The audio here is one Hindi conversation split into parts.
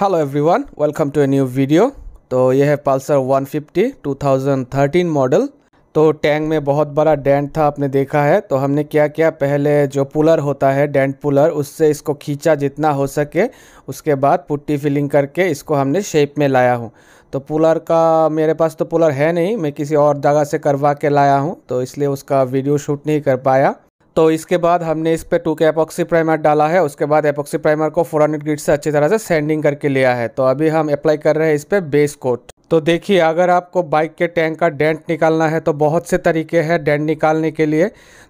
hello everyone welcome to a new video तो ये है पल्सर 150 2013 मॉडल तो टैंक में बहुत बड़ा डेंट था आपने देखा है तो हमने क्या किया पहले जो पुलर होता है डेंट पुलर उससे इसको खींचा जितना हो सके उसके बाद पुट्टी फिलिंग करके इसको हमने शेप में लाया हूँ तो पुलर का मेरे पास तो पुलर है नहीं मैं किसी और जगह से करवा के लाया हूँ तो इसलिए उसका वीडियो शूट नहीं कर पाया तो इसके बाद हमने इस पर टू के अपॉक्सी प्राइमर डाला है उसके बाद एपॉक्सी प्राइमर को फोर हंड्रेड ग्रिड से अच्छी तरह से सेंडिंग करके लिया है तो अभी हम अप्लाई कर रहे हैं इस पर बेस कोट तो देखिए अगर आपको बाइक के टैंक का डेंट निकालना है तो बहुत से तरीके हैं डेंट निकालने के लिए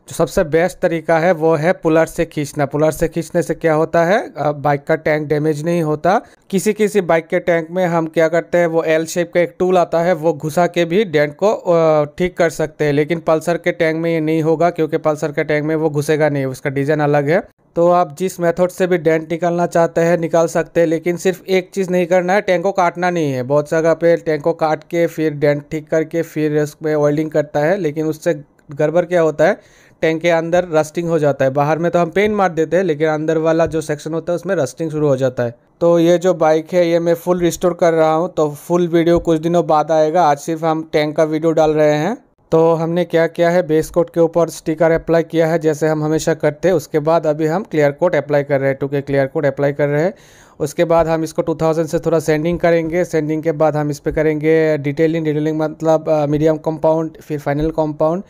जो सबसे बेस्ट तरीका है वो है पुलर से खींचना पुलर से खींचने से क्या होता है बाइक का टैंक डैमेज नहीं होता किसी किसी बाइक के टैंक में हम क्या करते हैं वो एल शेप का एक टूल आता है वो घुसा के भी डेंट को ठीक कर सकते हैं लेकिन पल्सर के टैंक में ये नहीं होगा क्योंकि पल्सर के टैंक में वो घुसेगा नहीं उसका डिज़ाइन अलग है तो आप जिस मेथड से भी डेंट निकालना चाहते हैं निकाल सकते हैं लेकिन सिर्फ एक चीज़ नहीं करना है टैंक को काटना नहीं है बहुत जगह पे टैंक को काट के फिर डेंट ठीक करके फिर उसमें ऑयलिंग करता है लेकिन उससे गड़बड़ क्या होता है टैंक के अंदर रस्टिंग हो जाता है बाहर में तो हम पेन मार देते हैं लेकिन अंदर वाला जो सेक्शन होता है उसमें रस्टिंग शुरू हो जाता है तो ये जो बाइक है ये मैं फुल रिस्टोर कर रहा हूँ तो फुल वीडियो कुछ दिनों बाद आएगा आज सिर्फ हम टैंक का वीडियो डाल रहे हैं तो हमने क्या किया है बेस कोट के ऊपर स्टिकर अप्लाई किया है जैसे हम हमेशा करते हैं उसके बाद अभी हम क्लियर कोट अप्लाई कर रहे हैं टू के क्लियर कोट अप्लाई कर रहे हैं उसके बाद हम इसको 2000 से थोड़ा सेंडिंग करेंगे सेंडिंग के बाद हम इस पर करेंगे डिटेलिंग डिटेलिंग मतलब मीडियम uh, कंपाउंड फिर फाइनल कंपाउंड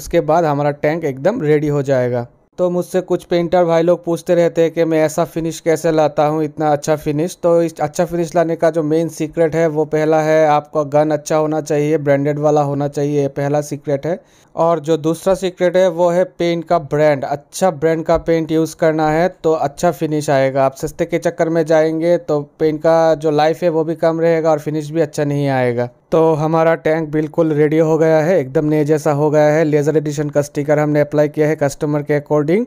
उसके बाद हमारा टैंक एकदम रेडी हो जाएगा तो मुझसे कुछ पेंटर भाई लोग पूछते रहते हैं कि मैं ऐसा फिनिश कैसे लाता हूँ इतना अच्छा फिनिश तो इस अच्छा फिनिश लाने का जो मेन सीक्रेट है वो पहला है आपका गन अच्छा होना चाहिए ब्रांडेड वाला होना चाहिए पहला सीक्रेट है और जो दूसरा सीक्रेट है वो है पेंट का ब्रांड अच्छा ब्रांड का पेंट यूज़ करना है तो अच्छा फिनिश आएगा आप सस्ते के चक्कर में जाएंगे तो पेंट का जो लाइफ है वो भी कम रहेगा और फिनिश भी अच्छा नहीं आएगा तो हमारा टैंक बिल्कुल रेडी हो गया है एकदम नए जैसा हो गया है लेज़र एडिशन का स्टिकर हमने अप्लाई किया है कस्टमर के अकॉर्डिंग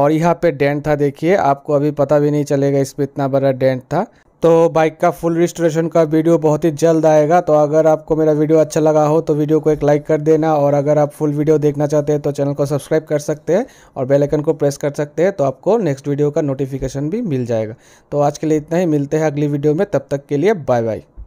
और यहाँ पे डेंट था देखिए आपको अभी पता भी नहीं चलेगा इसमें इतना बड़ा डेंट था तो बाइक का फुल रिस्टोरेशन का वीडियो बहुत ही जल्द आएगा तो अगर आपको मेरा वीडियो अच्छा लगा हो तो वीडियो को एक लाइक कर देना और अगर आप फुल वीडियो देखना चाहते हैं तो चैनल को सब्सक्राइब कर सकते हैं और बेल आइकन को प्रेस कर सकते हैं तो आपको नेक्स्ट वीडियो का नोटिफिकेशन भी मिल जाएगा तो आज के लिए इतना ही मिलते हैं अगली वीडियो में तब तक के लिए बाय बाय